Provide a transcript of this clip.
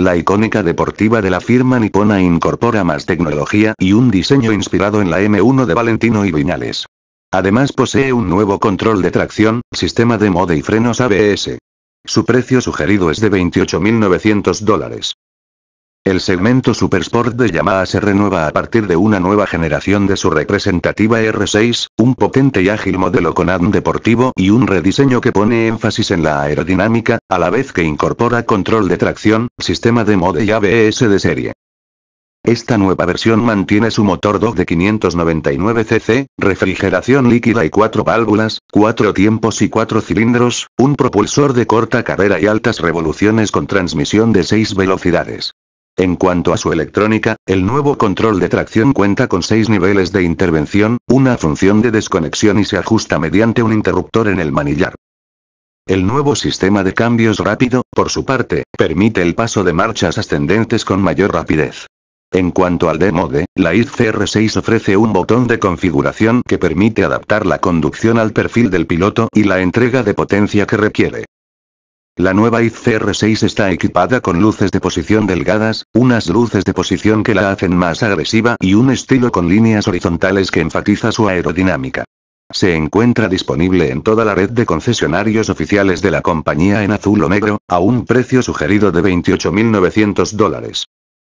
La icónica deportiva de la firma nipona incorpora más tecnología y un diseño inspirado en la M1 de Valentino y Viñales. Además posee un nuevo control de tracción, sistema de mode y frenos ABS. Su precio sugerido es de 28.900 dólares. El segmento Supersport de Yamaha se renueva a partir de una nueva generación de su representativa R6, un potente y ágil modelo con ADN deportivo y un rediseño que pone énfasis en la aerodinámica, a la vez que incorpora control de tracción, sistema de mode y ABS de serie. Esta nueva versión mantiene su motor DOG de 599 cc, refrigeración líquida y cuatro válvulas, cuatro tiempos y cuatro cilindros, un propulsor de corta carrera y altas revoluciones con transmisión de seis velocidades. En cuanto a su electrónica, el nuevo control de tracción cuenta con seis niveles de intervención, una función de desconexión y se ajusta mediante un interruptor en el manillar. El nuevo sistema de cambios rápido, por su parte, permite el paso de marchas ascendentes con mayor rapidez. En cuanto al D-Mode, la ICR6 ofrece un botón de configuración que permite adaptar la conducción al perfil del piloto y la entrega de potencia que requiere. La nueva ICR6 está equipada con luces de posición delgadas, unas luces de posición que la hacen más agresiva y un estilo con líneas horizontales que enfatiza su aerodinámica. Se encuentra disponible en toda la red de concesionarios oficiales de la compañía en azul o negro, a un precio sugerido de 28.900 dólares.